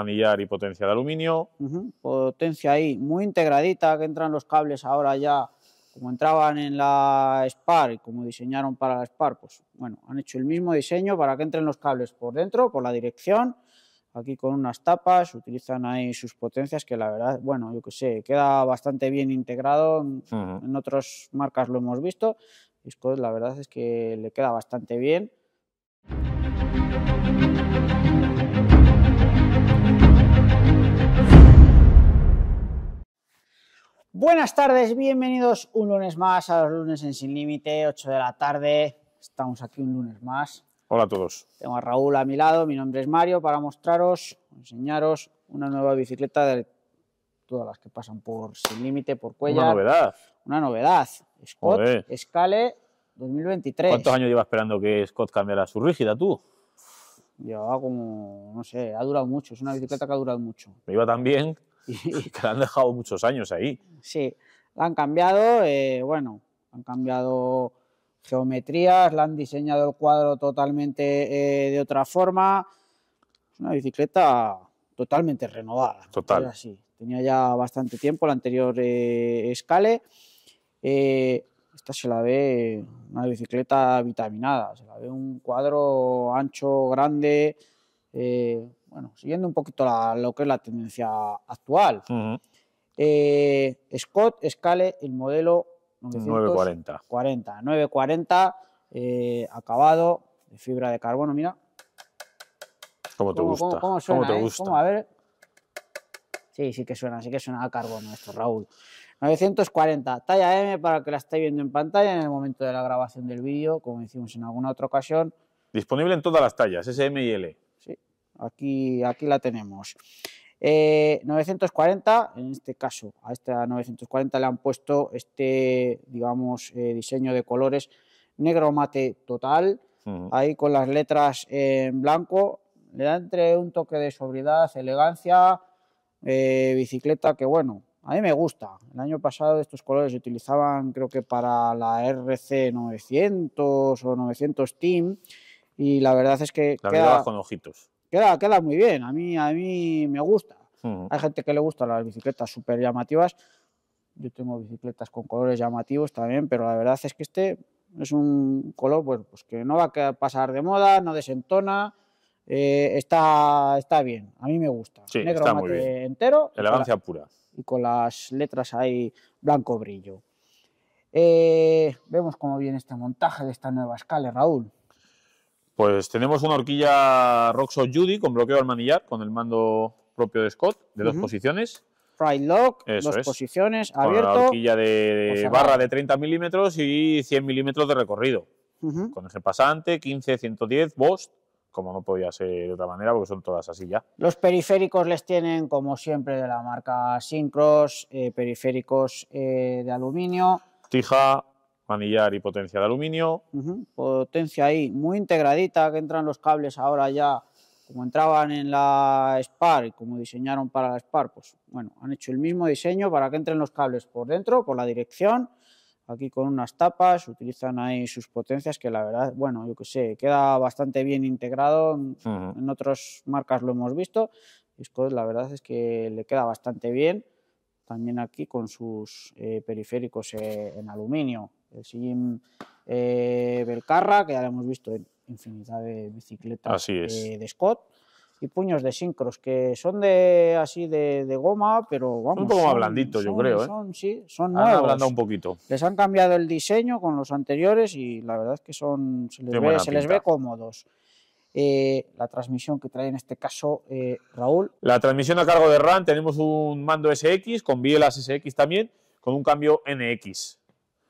anillar y potencia de aluminio. Potencia ahí, muy integradita, que entran los cables ahora ya, como entraban en la SPAR y como diseñaron para la SPAR, pues bueno, han hecho el mismo diseño para que entren los cables por dentro, por la dirección, aquí con unas tapas, utilizan ahí sus potencias que la verdad, bueno, yo que sé, queda bastante bien integrado, en otras marcas lo hemos visto, después la verdad es que le queda bastante bien. Buenas tardes, bienvenidos un lunes más a los lunes en Sin Límite, 8 de la tarde. Estamos aquí un lunes más. Hola a todos. Tengo a Raúl a mi lado, mi nombre es Mario, para mostraros, enseñaros una nueva bicicleta de todas las que pasan por Sin Límite, por cuella Una novedad. Una novedad. Scott Scale 2023. ¿Cuántos años llevas esperando que Scott cambiara su rígida tú? Llevaba como, no sé, ha durado mucho. Es una bicicleta que ha durado mucho. Me iba tan bien y que la han dejado muchos años ahí. Sí, la han cambiado, eh, bueno, han cambiado geometrías, la han diseñado el cuadro totalmente eh, de otra forma. Es una bicicleta totalmente renovada. Total. Así. Tenía ya bastante tiempo la anterior eh, Scale. Eh, esta se la ve una bicicleta vitaminada, se la ve un cuadro ancho, grande, eh, bueno, siguiendo un poquito lo que es la tendencia actual. Eh, Scott escale el modelo 940. 40, 940 acabado de fibra de carbono, mira. como te gusta? ¿Cómo, te eh? gusta? A ver. Sí, sí que suena, sí que suena a carbono esto, Raúl. 940, talla M para el que la esté viendo en pantalla en el momento de la grabación del vídeo, como decimos en alguna otra ocasión. Disponible en todas las tallas, S, M y L. Aquí, aquí la tenemos. 940, eh, en este caso, a esta 940 le han puesto este, digamos, eh, diseño de colores negro mate total, ahí con las letras en blanco, le da entre un toque de sobriedad, elegancia, eh, bicicleta que bueno, a mí me gusta. El año pasado estos colores se utilizaban creo que para la RC 900 o 900 Team y la verdad es que... La queda... con ojitos queda, queda muy bien, a mí, a mí me gusta. Hay gente que le gustan las bicicletas súper llamativas. Yo tengo bicicletas con colores llamativos también, pero la verdad es que este es un color pues que no va a pasar de moda, no desentona, eh, está, está bien, a mí me gusta. Negro mate muy bien. entero. Elegancia pura. Y con las letras ahí blanco brillo. Eh, vemos cómo viene este montaje de esta nueva escala, Raúl. Pues tenemos una horquilla Roxo Judy con bloqueo al manillar, con el mando propio de Scott, de dos posiciones. Right lock, dos posiciones, abierto. Con horquilla de, pues barra de 30 milímetros y 100 milímetros de recorrido. Con eje pasante, 15, 110, Bost, como no podía ser de otra manera, porque son todas así ya. Los periféricos les tienen, como siempre, de la marca Syncros, eh, periféricos eh, de aluminio. Tija, manillar y potencia de aluminio. Potencia ahí, muy integradita, que entran los cables ahora ya, como entraban en la SPAR y como diseñaron para la SPAR, pues bueno, han hecho el mismo diseño para que entren los cables por dentro, por la dirección, aquí con unas tapas, utilizan ahí sus potencias que la verdad, bueno, yo que sé, queda bastante bien integrado, en otras marcas lo hemos visto, Discord la verdad es que le queda bastante bien, también aquí con sus eh, periféricos eh, en aluminio, el Sijim eh, Belcarra, que ya lo hemos visto en infinidad de bicicletas eh, de Scott, y puños de Syncros que son de así de, goma, pero vamos. Un poco más blandito, yo creo. ¿eh? Son, sí, son nuevos. un poquito. Les han cambiado el diseño con los anteriores y la verdad es que son, se les, ve, cómodos. Eh, la transmisión que trae en este caso Raúl. La transmisión a cargo de RAN, tenemos un mando SX con bielas SX también, con un cambio NX.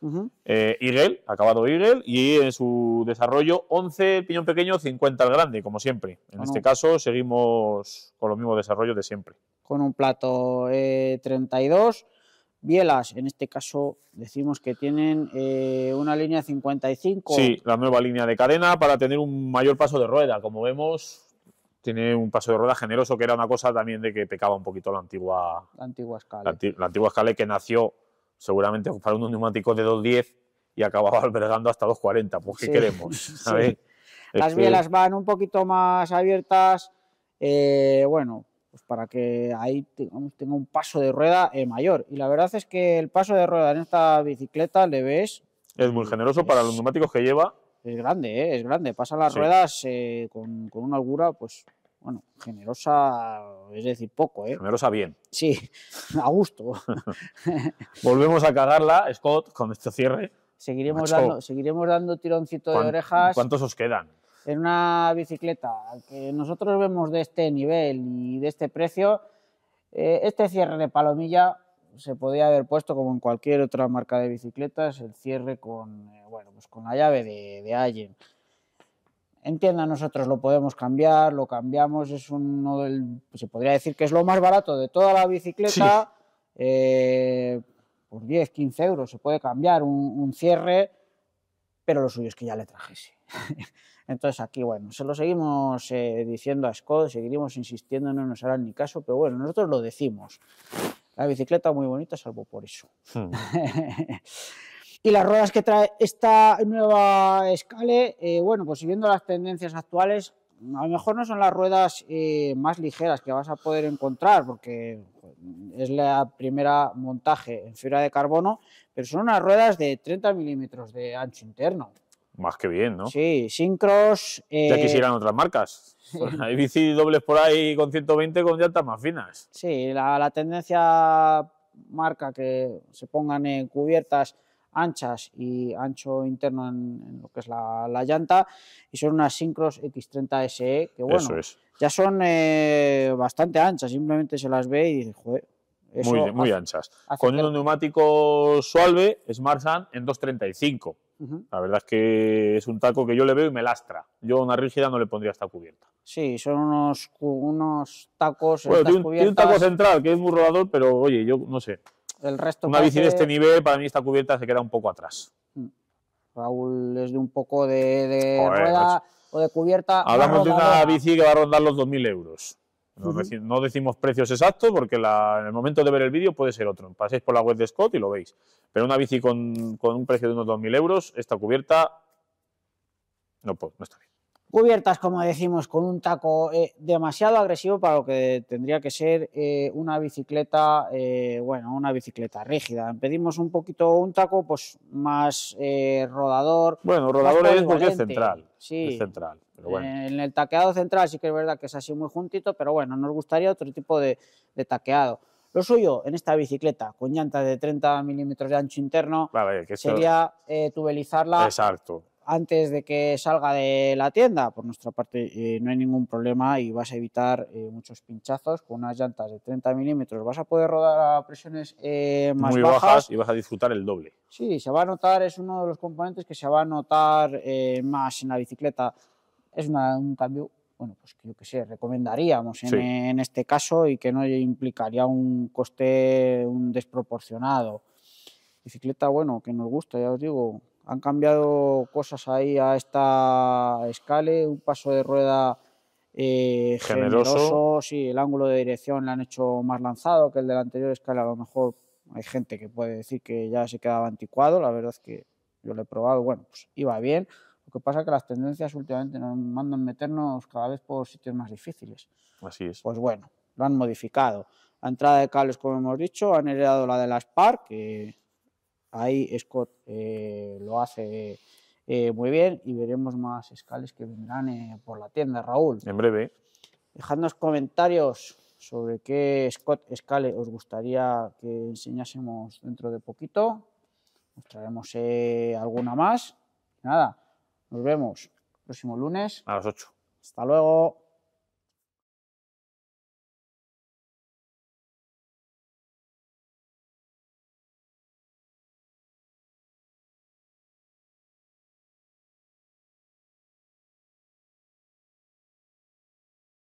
Igel, eh, acabado Eagle, y en su desarrollo 11 piñón pequeño, 50 al grande, como siempre. En este caso seguimos con los mismos desarrollos de siempre. Con un plato 32, eh, bielas, en este caso decimos que tienen eh, una línea 55. Sí, la nueva línea de cadena para tener un mayor paso de rueda. Como vemos, tiene un paso de rueda generoso, que era una cosa también de que pecaba un poquito la antigua, la antigua escala. La, la antigua escala que nació seguramente para un neumático de 2.10 y acababa albergando hasta 2.40, pues ¿qué queremos? Las bielas van un poquito más abiertas, eh, bueno, pues para que ahí tenga un paso de rueda eh, mayor. Y la verdad es que el paso de rueda en esta bicicleta le ves... Es muy generoso para los neumáticos que lleva. Es grande, eh, es grande. pasa las ruedas con, con una holgura, pues bueno, generosa, es decir, poco, ¿eh? Generosa bien. Sí, a gusto. Volvemos a cagarla, Scott, con este cierre. Seguiremos, dando, seguiremos dando tironcito de orejas. ¿Cuántos os quedan? En una bicicleta que nosotros vemos de este nivel y de este precio, eh, este cierre de palomilla se podía haber puesto como en cualquier otra marca de bicicletas, el cierre con, eh, bueno, pues con la llave de, de Allen entienda, nosotros lo podemos cambiar, lo cambiamos, es uno del, se podría decir que es lo más barato de toda la bicicleta, eh, por 10, 15 euros se puede cambiar un, cierre, pero lo suyo es que ya le trajese. Entonces aquí, bueno, se lo seguimos eh, diciendo a Scott, seguiremos insistiendo, no nos harán ni caso, pero bueno, nosotros lo decimos. La bicicleta muy bonita, salvo por eso. Hmm. Y las ruedas que trae esta nueva Scale, eh, bueno, pues siguiendo las tendencias actuales, a lo mejor no son las ruedas eh, más ligeras que vas a poder encontrar, porque es la primera montaje en fibra de carbono, pero son unas ruedas de 30 milímetros de ancho interno. Más que bien, ¿no? Sí, Syncros. Eh... Ya quisieran otras marcas. Pues hay bici dobles por ahí con 120 con llantas más finas. Sí, la, la tendencia marca que se pongan en cubiertas anchas y ancho interno en, lo que es la, llanta y son unas Syncros X30 SE que bueno, ya son eh, bastante anchas, simplemente se las ve y dices, joder. muy, muy anchas. Con un neumático suave, SmartSan en 235. La verdad es que es un taco que yo le veo y me lastra. Yo una rígida no le pondría esta cubierta. Sí, son unos, unos tacos. Bueno, tiene un, taco central que es muy rodador, pero oye, yo no sé. Una bici de este nivel, para mí, esta cubierta se queda un poco atrás. Mm. Raúl es de un poco de, rueda o de cubierta. Hablamos de una bici que va a rondar los 2.000 euros. No, decimos precios exactos porque en el momento de ver el vídeo puede ser otro. Paséis por la web de Scott y lo veis. Pero una bici con, un precio de unos 2.000 euros, esta cubierta no, no está bien cubiertas, como decimos, con un taco eh, demasiado agresivo para lo que tendría que ser eh, una bicicleta, eh, bueno, una bicicleta rígida. Pedimos un poquito un taco pues más rodador. Bueno, rodador es porque es central. Sí. central. En el taqueado central sí que es verdad que es así muy juntito, pero bueno, nos gustaría otro tipo de, taqueado. Lo suyo en esta bicicleta con llantas de 30 milímetros de ancho interno que sería tubelizarla. Exacto antes de que salga de la tienda. Por nuestra parte, eh, no hay ningún problema y vas a evitar eh, muchos pinchazos. Con unas llantas de 30 milímetros vas a poder rodar a presiones eh, más Muy bajas. y vas a disfrutar el doble. Sí, se va a notar, es uno de los componentes que se va a notar más en la bicicleta. Es un cambio bueno, pues que yo que sé, recomendaríamos en, e, en, este caso y que no implicaría un coste un desproporcionado. Bicicleta, bueno, que nos gusta, ya os digo, han cambiado cosas ahí a esta escala, un paso de rueda eh, generoso. sí, el ángulo de dirección le han hecho más lanzado que el de la anterior escala, a lo mejor hay gente que puede decir que ya se quedaba anticuado, la verdad es que yo lo he probado, bueno, pues iba bien, lo que pasa es que las tendencias últimamente nos mandan meternos cada vez por sitios más difíciles. Así es. Pues bueno, lo han modificado. La entrada de cables, como hemos dicho, han heredado la de las spark que Ahí Scott eh, lo hace eh, muy bien y veremos más escales que vendrán eh, por la tienda, Raúl. En breve. Dejadnos comentarios sobre qué Scott Scale os gustaría que enseñásemos dentro de poquito. Mostraremos alguna más. Nada, nos vemos próximo lunes. A las 8. Hasta luego.